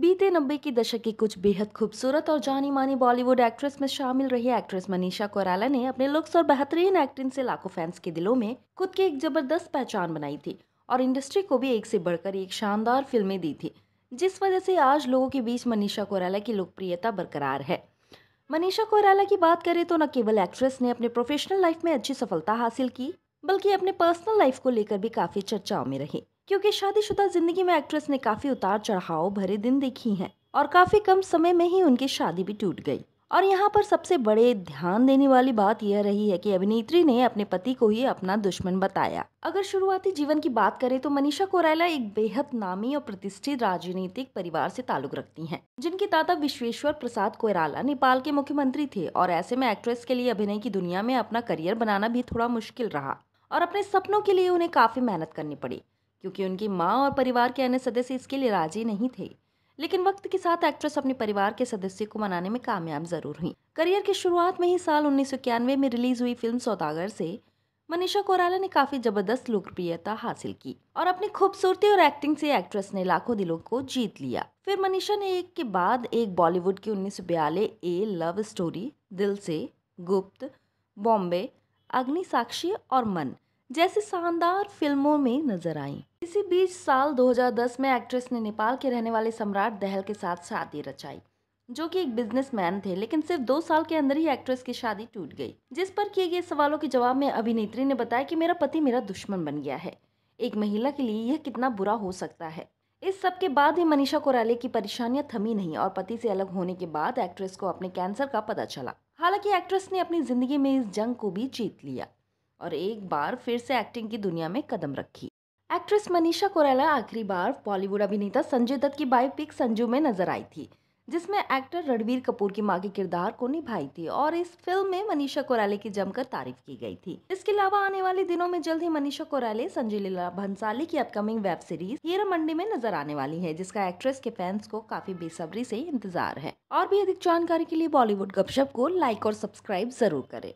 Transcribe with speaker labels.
Speaker 1: बीते नब्बे के दशक की कुछ बेहद खूबसूरत और जानी मानी बॉलीवुड एक्ट्रेस में शामिल रही एक्ट्रेस मनीषा कोराला ने अपने लुक्स और बेहतरीन एक्टिंग से लाखों फैंस के दिलों में खुद की एक जबरदस्त पहचान बनाई थी और इंडस्ट्री को भी एक से बढ़कर एक शानदार फिल्में दी थी जिस वजह से आज लोगों के बीच मनीषा कोराला की लोकप्रियता बरकरार है मनीषा कोराला की बात करें तो न केवल एक्ट्रेस ने अपने प्रोफेशनल लाइफ में अच्छी सफलता हासिल की बल्कि अपने पर्सनल लाइफ को लेकर भी काफ़ी चर्चाओं में रही क्योंकि शादीशुदा ज़िंदगी में एक्ट्रेस ने काफ़ी उतार चढ़ाव भरे दिन देखी हैं और काफ़ी कम समय में ही उनकी शादी भी टूट गई और यहाँ पर सबसे बड़े ध्यान देने वाली बात यह रही है कि अभिनेत्री ने अपने पति को ही अपना दुश्मन बताया अगर शुरुआती जीवन की बात करें तो मनीषा कोराला एक बेहद नामी और प्रतिष्ठित राजनीतिक परिवार से ताल्लुक रखती हैं, जिनके दादा विश्वेश्वर प्रसाद कोयराला नेपाल के मुख्यमंत्री थे और ऐसे में एक्ट्रेस के लिए अभिनय की दुनिया में अपना करियर बनाना भी थोड़ा मुश्किल रहा और अपने सपनों के लिए उन्हें काफी मेहनत करनी पड़ी क्योंकि उनकी माँ और परिवार के अन्य सदस्य इसके लिए राजी नहीं थे लेकिन वक्त के साथ एक्ट्रेस अपने परिवार के सदस्य को मनाने में कामयाब जरूर हुई करियर की शुरुआत में ही साल उन्नीस में रिलीज हुई फिल्म सौदागर से मनीषा कोराला ने काफी जबरदस्त लोकप्रियता हासिल की और अपनी खूबसूरती और एक्टिंग से एक्ट्रेस ने लाखों दिलों को जीत लिया फिर मनीषा ने एक के बाद एक बॉलीवुड की उन्नीस ए लव स्टोरी दिल से गुप्त बॉम्बे अग्नि साक्षी और मन जैसी शानदार फिल्मों में नजर आईं इसी बीच साल 2010 में एक्ट्रेस ने नेपाल के रहने वाले सम्राट दहल के साथ शादी रचाई जो कि एक बिजनेसमैन थे लेकिन सिर्फ दो साल के अंदर ही एक्ट्रेस की शादी टूट गई जिस पर किए गए सवालों के जवाब में अभिनेत्री ने बताया कि मेरा पति मेरा दुश्मन बन गया है एक महिला के लिए यह कितना बुरा हो सकता है इस सब के बाद ही मनीषा कोराले की परेशानियां थमी नहीं और पति से अलग होने के बाद एक्ट्रेस को अपने कैंसर का पता चला हालांकि एक्ट्रेस ने अपनी जिंदगी में इस जंग को भी जीत लिया और एक बार फिर से एक्टिंग की दुनिया में कदम रखी एक्ट्रेस मनीषा कोरेला आखिरी बार बॉलीवुड अभिनेता संजय दत्त की बायोपिक संजू में नजर आई थी जिसमें एक्टर रणवीर कपूर की मां के किरदार को निभाई थी और इस फिल्म में मनीषा कोराले की जमकर तारीफ की गई थी इसके अलावा आने वाले दिनों में जल्द ही मनीषा कोराले संजय लीला भंसाली की upcoming web series Heera Mandi में नजर आने वाली है जिसका एक्ट्रेस के फैंस को काफी बेसब्री से इंतजार है और भी अधिक जानकारी के लिए बॉलीवुड गपशप को लाइक और सब्सक्राइब जरूर करें